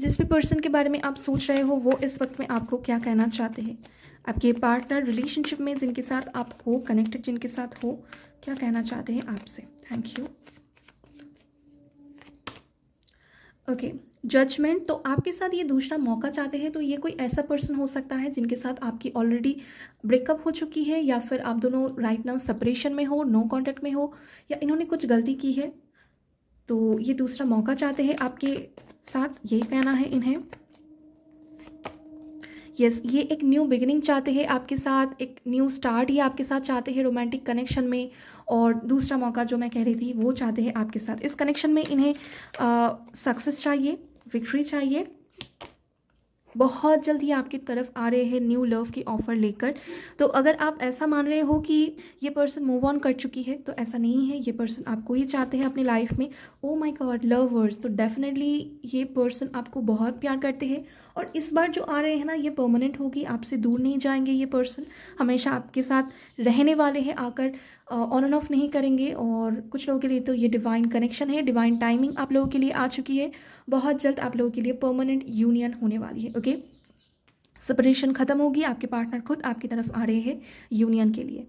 जिस भी पर्सन के बारे में आप सोच रहे हो वो इस वक्त में आपको क्या कहना चाहते हैं आपके पार्टनर रिलेशनशिप में जिनके साथ आप हो कनेक्टेड जिनके साथ हो क्या कहना चाहते हैं आपसे थैंक यू ओके जजमेंट तो आपके साथ ये दूसरा मौका चाहते हैं तो ये कोई ऐसा पर्सन हो सकता है जिनके साथ आपकी ऑलरेडी ब्रेकअप हो चुकी है या फिर आप दोनों राइट नाउ सेपरेशन में हो नो कॉन्टेक्ट में हो या इन्होंने कुछ गलती की है तो ये दूसरा मौका चाहते हैं आपके साथ यही कहना है इन्हें यस yes, ये एक न्यू बिगिनिंग चाहते हैं आपके साथ एक न्यू स्टार्ट ही आपके साथ चाहते हैं रोमांटिक कनेक्शन में और दूसरा मौका जो मैं कह रही थी वो चाहते हैं आपके साथ इस कनेक्शन में इन्हें सक्सेस चाहिए विक्ट्री चाहिए बहुत जल्द ही आपकी तरफ आ रहे हैं न्यू लव की ऑफ़र लेकर तो अगर आप ऐसा मान रहे हो कि ये पर्सन मूव ऑन कर चुकी है तो ऐसा नहीं है ये पर्सन आपको ही चाहते हैं अपनी लाइफ में ओ माई गॉड लवर्स तो डेफिनेटली ये पर्सन आपको बहुत प्यार करते हैं और इस बार जो आ रहे हैं ना ये परमानेंट होगी आपसे दूर नहीं जाएंगे ये पर्सन हमेशा आपके साथ रहने वाले हैं आकर ऑन एंड ऑफ नहीं करेंगे और कुछ लोगों के लिए तो ये डिवाइन कनेक्शन है डिवाइन टाइमिंग आप लोगों के लिए आ चुकी है बहुत जल्द आप लोगों के लिए परमानेंट यूनियन होने वाली है ओके सेपरेशन ख़त्म होगी आपके पार्टनर खुद आपकी तरफ आ रहे हैं यूनियन के लिए